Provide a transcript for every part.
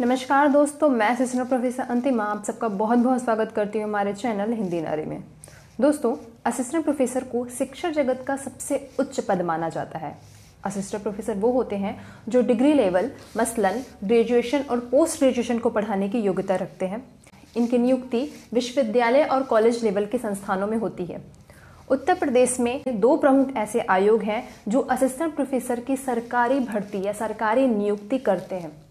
नमस्कार दोस्तों मैं सिस्टर प्रोफेसर अंतिमा आप सबका बहुत बहुत स्वागत करती हूँ हमारे चैनल हिंदी नारी में दोस्तों असिस्टेंट प्रोफेसर को शिक्षा जगत का सबसे उच्च पद माना जाता है असिस्टेंट प्रोफेसर वो होते हैं जो डिग्री लेवल मसलन ग्रेजुएशन और पोस्ट ग्रेजुएशन को पढ़ाने की योग्यता रखते हैं इनकी नियुक्ति विश्वविद्यालय और कॉलेज लेवल के संस्थानों में होती है उत्तर प्रदेश में दो प्रमुख ऐसे आयोग हैं जो असिस्टेंट प्रोफेसर की सरकारी भर्ती या सरकारी नियुक्ति करते हैं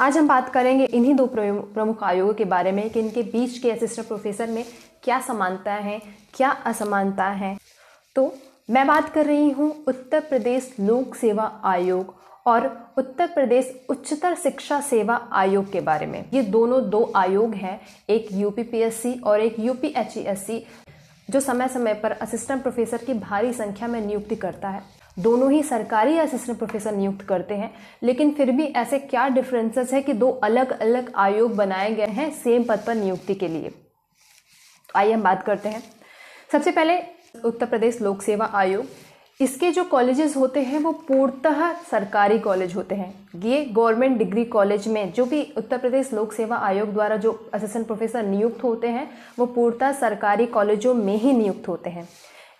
आज हम बात करेंगे इन्हीं दो प्रमुख आयोगों के बारे में कि इनके बीच के असिस्टेंट प्रोफेसर में क्या समानता है क्या असमानता है तो मैं बात कर रही हूँ उत्तर प्रदेश लोक सेवा आयोग और उत्तर प्रदेश उच्चतर शिक्षा सेवा आयोग के बारे में ये दोनों दो आयोग हैं एक यूपीपीएससी और एक यूपीएचईएससी e जो समय समय पर असिस्टेंट प्रोफेसर की भारी संख्या में नियुक्ति करता है दोनों ही सरकारी असिस्टेंट प्रोफेसर नियुक्त करते हैं लेकिन फिर भी ऐसे क्या डिफरेंसेस है कि दो अलग अलग आयोग बनाए गए हैं सेम पद पर नियुक्ति के लिए तो आइए हम बात करते हैं सबसे पहले उत्तर प्रदेश लोक सेवा आयोग इसके जो कॉलेजेस होते हैं वो पूर्णतः सरकारी कॉलेज होते हैं ये गवर्नमेंट डिग्री कॉलेज में जो भी उत्तर प्रदेश लोक सेवा आयोग द्वारा जो असिस्टेंट प्रोफेसर नियुक्त होते हैं वो पूर्णतः सरकारी कॉलेजों में ही नियुक्त होते हैं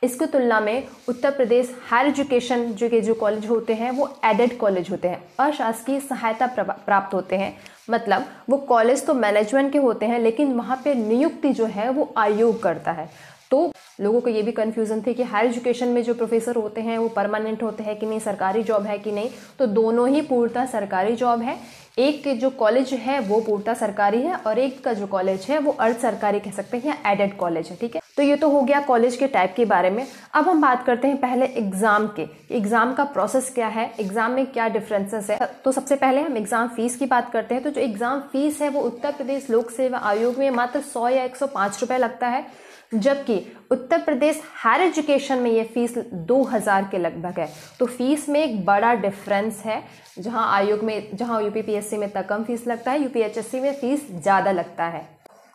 इसकी तुलना में उत्तर प्रदेश हायर एजुकेशन जो के जो कॉलेज होते हैं वो एडेड कॉलेज होते हैं अशासकीय सहायता प्राप्त होते हैं मतलब वो कॉलेज तो मैनेजमेंट के होते हैं लेकिन वहाँ पे नियुक्ति जो है वो आयोग करता है तो लोगों को ये भी कन्फ्यूज़न थी कि हायर एजुकेशन में जो प्रोफेसर होते हैं वो परमानेंट होते हैं कि नहीं सरकारी जॉब है कि नहीं तो दोनों ही पूर्णतः सरकारी जॉब है एक के जो कॉलेज है वो पूर्णतः सरकारी है और एक का जो कॉलेज है वो अर्ध सरकारी कह सकते हैं या एडेड कॉलेज है ठीक है तो ये तो हो गया कॉलेज के टाइप के बारे में अब हम बात करते हैं पहले एग्ज़ाम के एग्ज़ाम का प्रोसेस क्या है एग्ज़ाम में क्या डिफरेंसेस है तो सबसे पहले हम एग्ज़ाम फ़ीस की बात करते हैं तो जो एग्ज़ाम फ़ीस है वो उत्तर प्रदेश लोक सेवा आयोग में मात्र सौ या एक सौ पांच रुपए लगता है जबकि उत्तर प्रदेश हायर एजुकेशन में ये फीस दो हजार के लगभग है तो फीस में एक बड़ा डिफरेंस है जहां आयोग में जहां यूपीपीएससी में तक कम फीस लगता है यूपीएचएससी में फीस ज़्यादा लगता है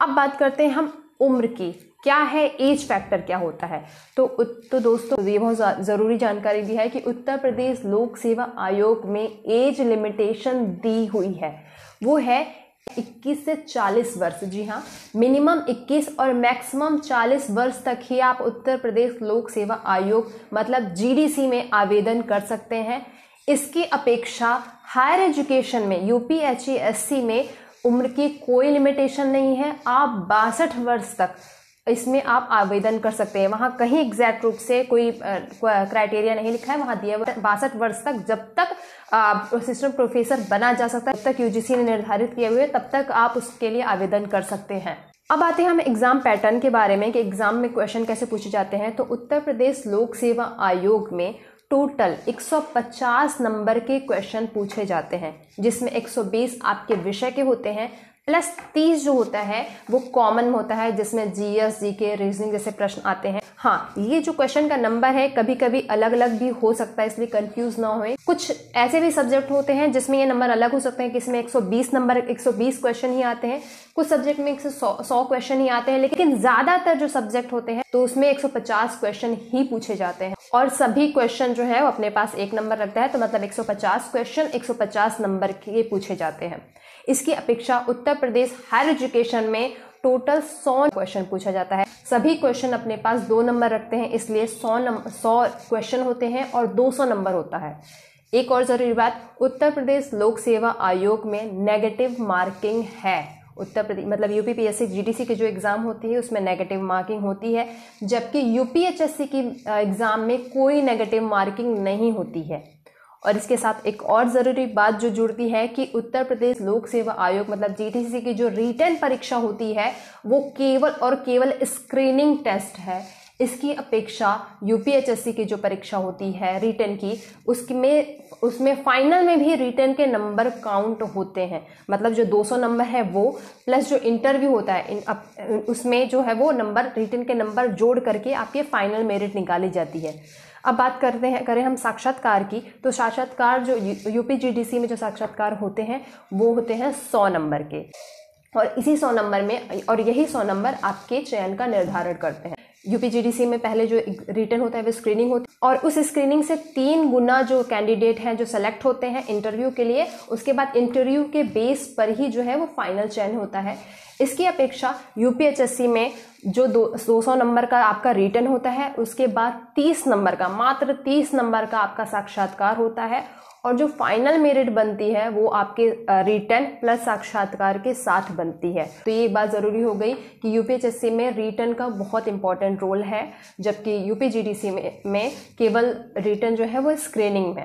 अब बात करते हैं हम उम्र की क्या है एज फैक्टर क्या होता है तो तो दोस्तों ये बहुत ज़रूरी जानकारी दी है कि उत्तर प्रदेश लोक सेवा आयोग में एज लिमिटेशन दी हुई है वो है 21 से 40 वर्ष जी हाँ मिनिमम 21 और मैक्सिमम 40 वर्ष तक ही आप उत्तर प्रदेश लोक सेवा आयोग मतलब जीडीसी में आवेदन कर सकते हैं इसकी अपेक्षा हायर एजुकेशन में यूपीएचईएससी e में उम्र की कोई लिमिटेशन नहीं है आप बासठ वर्ष तक इसमें आप आवेदन कर सकते हैं वहाँ कहीं एग्जैक्ट रूप से कोई क्राइटेरिया नहीं लिखा है वहाँ दिया हुआ बासठ वर्ष तक जब तक असिस्टेंट प्रोफेसर बना जा सकता है तब तक यूजीसी ने निर्धारित किए हुए तब तक आप उसके लिए आवेदन कर सकते हैं अब आते हैं हम एग्जाम पैटर्न के बारे में कि एग्जाम में क्वेश्चन कैसे पूछे जाते हैं तो उत्तर प्रदेश लोक सेवा आयोग में टोटल 150 नंबर के क्वेश्चन पूछे जाते हैं जिसमें 120 आपके विषय के होते हैं प्लस तीस जो होता है वो कॉमन होता है जिसमें जीएस जी के रीजनिंग जैसे प्रश्न आते हैं हाँ ये जो क्वेश्चन का नंबर है कभी कभी अलग अलग भी हो सकता है इसलिए कंफ्यूज ना होए कुछ ऐसे भी सब्जेक्ट होते हैं जिसमें ये नंबर अलग हो सकते हैं किसमें 120 नंबर 120 क्वेश्चन ही आते हैं कुछ सब्जेक्ट में एक सौ क्वेश्चन ही आते हैं लेकिन ज्यादातर जो सब्जेक्ट होते हैं तो उसमें एक क्वेश्चन ही पूछे जाते हैं और सभी क्वेश्चन जो है वो अपने पास एक नंबर रखता है तो मतलब 150 क्वेश्चन 150 नंबर के पूछे जाते हैं इसकी अपेक्षा उत्तर प्रदेश हायर एजुकेशन में टोटल सौ क्वेश्चन पूछा जाता है सभी क्वेश्चन अपने पास दो नंबर रखते हैं इसलिए सौ नंबर सौ क्वेश्चन होते हैं और दो सौ नंबर होता है एक और ज़रूरी बात उत्तर प्रदेश लोक सेवा आयोग में नेगेटिव मार्किंग है उत्तर प्रदेश मतलब यूपीपीएससी जीडीसी की जो एग्ज़ाम होती है उसमें नेगेटिव मार्किंग होती है जबकि यूपीएचएससी की एग्ज़ाम में कोई नेगेटिव मार्किंग नहीं होती है और इसके साथ एक और ज़रूरी बात जो जुड़ती है कि उत्तर प्रदेश लोक सेवा आयोग मतलब सी की जो रिटर्न परीक्षा होती है वो केवल और केवल स्क्रीनिंग टेस्ट है इसकी अपेक्षा यूपीएचएससी की जो परीक्षा होती है रिटर्न की उसमें उसमें फाइनल में भी रिटर्न के नंबर काउंट होते हैं मतलब जो 200 नंबर है वो प्लस जो इंटरव्यू होता है अप, उसमें जो है वो नंबर रिटर्न के नंबर जोड़ करके आपके फाइनल मेरिट निकाली जाती है अब बात करते हैं करें हम साक्षात्कार की तो साक्षात्कार जो यूपीजीडीसी में जो साक्षात्कार होते हैं वो होते हैं सौ नंबर के और इसी सौ नंबर में और यही सौ नंबर आपके चयन का निर्धारण करते हैं यूपीजीडीसी में पहले जो रिटर्न होता है वो स्क्रीनिंग होती है और उस स्क्रीनिंग से तीन गुना जो कैंडिडेट हैं जो सेलेक्ट होते हैं इंटरव्यू के लिए उसके बाद इंटरव्यू के बेस पर ही जो है वो फाइनल चयन होता है इसकी अपेक्षा यूपीएचएससी में जो दो सौ नंबर का आपका रिटर्न होता है उसके बाद तीस नंबर का मात्र तीस नंबर का आपका साक्षात्कार होता है और जो फाइनल मेरिट बनती है वो आपके रिटर्न प्लस साक्षात्कार के साथ बनती है तो ये बात ज़रूरी हो गई कि यूपीएचएससी में रिटर्न का बहुत इंपॉर्टेंट रोल है जबकि यूपीजीडीसी में में केवल रिटर्न जो है वो स्क्रीनिंग में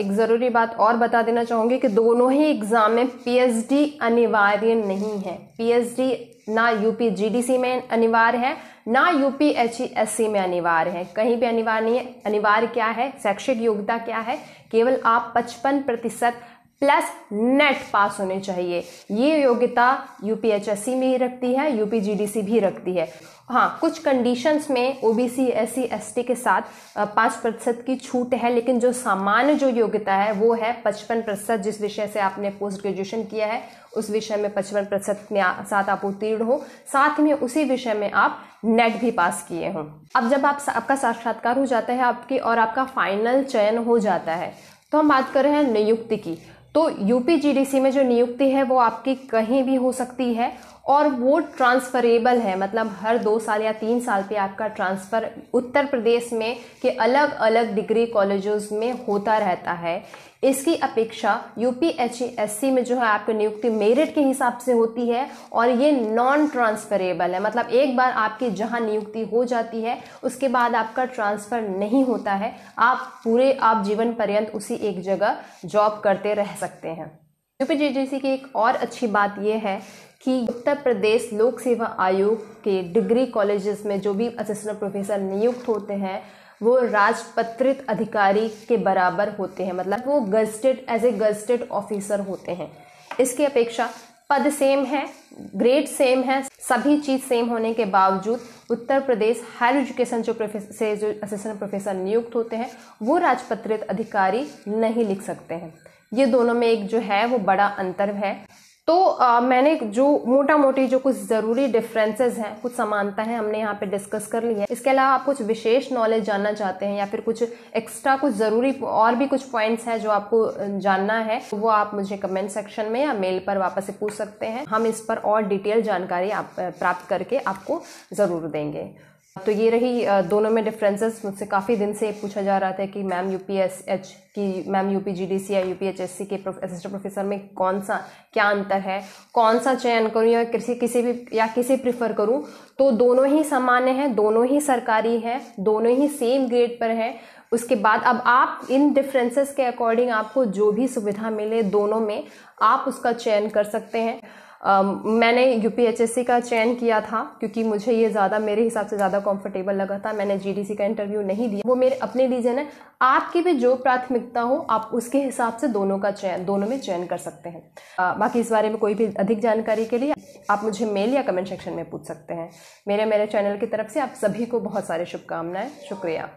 एक ज़रूरी बात और बता देना चाहूँगी कि दोनों ही एग्ज़ाम में पीएचडी अनिवार्य नहीं है पीएच जीएसटी ना यूपी जीडीसी में अनिवार्य है ना यूपी एचईएससी में अनिवार्य है कहीं भी अनिवार्य नहीं है अनिवार्य क्या है शैक्षिक योग्यता क्या है केवल आप 55 प्रतिशत प्लस नेट पास होने चाहिए ये योग्यता यूपीएचएससी में ही रखती है यूपीजीडीसी भी रखती है हाँ कुछ कंडीशंस में ओबीसी एस एसटी के साथ पाँच प्रतिशत की छूट है लेकिन जो सामान्य जो योग्यता है वो है पचपन प्रतिशत जिस विषय से आपने पोस्ट ग्रेजुएशन किया है उस विषय में पचपन प्रतिशत साथ आप उत्तीर्ण हो साथ में उसी विषय में आप नेट भी पास किए हों अब जब आप आपका साक्षात्कार हो जाता है आपकी और आपका फाइनल चयन हो जाता है तो हम बात कर रहे हैं नियुक्ति की तो यूपी जीडीसी में जो नियुक्ति है वो आपकी कहीं भी हो सकती है और वो ट्रांसफ़रेबल है मतलब हर दो साल या तीन साल पे आपका ट्रांसफ़र उत्तर प्रदेश में के अलग अलग डिग्री कॉलेजेस में होता रहता है इसकी अपेक्षा यू पी e, में जो है आपकी नियुक्ति मेरिट के हिसाब से होती है और ये नॉन ट्रांसफरेबल है मतलब एक बार आपकी जहाँ नियुक्ति हो जाती है उसके बाद आपका ट्रांसफ़र नहीं होता है आप पूरे आप जीवन पर्यंत उसी एक जगह जॉब करते रह सकते हैं यूपीजेजेसी की एक और अच्छी बात यह है कि उत्तर प्रदेश लोक सेवा आयोग के डिग्री कॉलेजेस में जो भी असिस्टेंट प्रोफेसर नियुक्त होते हैं वो राजपत्रित अधिकारी के बराबर होते हैं मतलब वो gazetted as a gazetted officer होते हैं इसकी अपेक्षा पद सेम है ग्रेड सेम है सभी चीज़ सेम होने के बावजूद उत्तर प्रदेश हायर एजुकेशन जो प्रोफेसर से जो असिस्टेंट प्रोफेसर नियुक्त होते हैं वो राजपत्रित अधिकारी नहीं लिख सकते हैं ये दोनों में एक जो है वो बड़ा अंतर है तो आ, मैंने जो मोटा मोटी जो कुछ ज़रूरी डिफरेंसेस हैं कुछ समानता है हमने यहाँ पे डिस्कस कर ली है इसके अलावा आप कुछ विशेष नॉलेज जानना चाहते हैं या फिर कुछ एक्स्ट्रा कुछ ज़रूरी और भी कुछ पॉइंट्स हैं जो आपको जानना है वो आप मुझे कमेंट सेक्शन में या मेल पर वापस से पूछ सकते हैं हम इस पर और डिटेल जानकारी आप प्राप्त करके आपको ज़रूर देंगे तो ये रही दोनों में डिफरेंसेस मुझसे काफ़ी दिन से पूछा जा रहा था कि ma'am U P S H की ma'am U P G D C या U P H S C के असिस्टेंट प्रोफेसर में कौन सा क्या अंतर है कौन सा चयन करूँ या किसी किसी भी या किसे प्रिफर करूँ तो दोनों ही सामान्य हैं दोनों ही सरकारी हैं दोनों ही सेम ग्रेड पर हैं उसके बाद अब आप इन डिफरेंसेस के अकॉर्डिंग आपको जो भी सुविधा मिले दोनों में आप उसका चयन कर सकते हैं मैंने यूपीएचएससी का चयन किया था क्योंकि मुझे ये ज़्यादा मेरे हिसाब से ज़्यादा कंफर्टेबल लगा था मैंने जी का इंटरव्यू नहीं दिया वो मेरे अपने रीजन है आपकी भी जो प्राथमिकता हो आप उसके हिसाब से दोनों का चयन दोनों में चयन कर सकते हैं आ, बाकी इस बारे में कोई भी अधिक जानकारी के लिए आप मुझे मेल या कमेंट सेक्शन में पूछ सकते हैं मेरे मेरे चैनल की तरफ से आप सभी को बहुत सारी शुभकामनाएं शुक्रिया